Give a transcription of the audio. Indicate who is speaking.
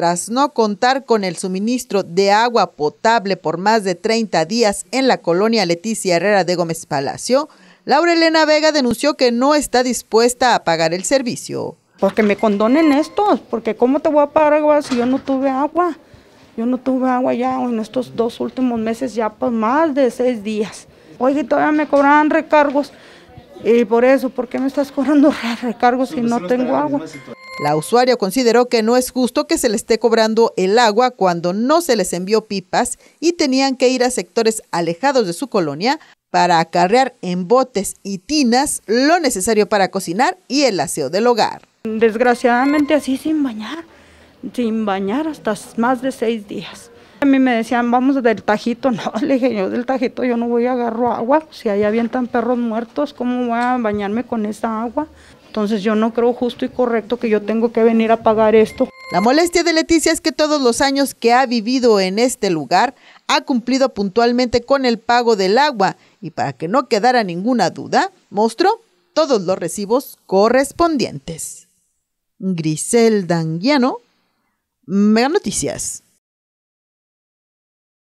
Speaker 1: Tras no contar con el suministro de agua potable por más de 30 días en la colonia Leticia Herrera de Gómez Palacio, Laura Elena Vega denunció
Speaker 2: que no está dispuesta a pagar el servicio. Porque me condonen estos, porque ¿cómo te voy a pagar agua si yo no tuve agua? Yo no tuve agua ya en estos dos últimos meses, ya por más de seis días. Oye, todavía me cobran recargos. Y por eso, ¿por qué me estás cobrando recargos si no tengo agua? La usuaria consideró que
Speaker 1: no es justo que se le esté cobrando el agua cuando no se les envió pipas y tenían que ir a sectores alejados de su colonia para acarrear en botes y tinas
Speaker 2: lo necesario para cocinar y el aseo del hogar. Desgraciadamente así sin bañar, sin bañar hasta más de seis días mí me decían, vamos del tajito. No, le dije, yo del tajito yo no voy a agarro agua. Si ahí avientan perros muertos, ¿cómo voy a bañarme con esa agua? Entonces yo no creo justo y correcto que yo tengo que venir a pagar esto. La molestia de Leticia es que todos los años que ha vivido en este lugar ha cumplido
Speaker 1: puntualmente con el pago del agua y para que no quedara ninguna duda, mostró todos los recibos correspondientes. Grisel Danguiano, Mega Noticias.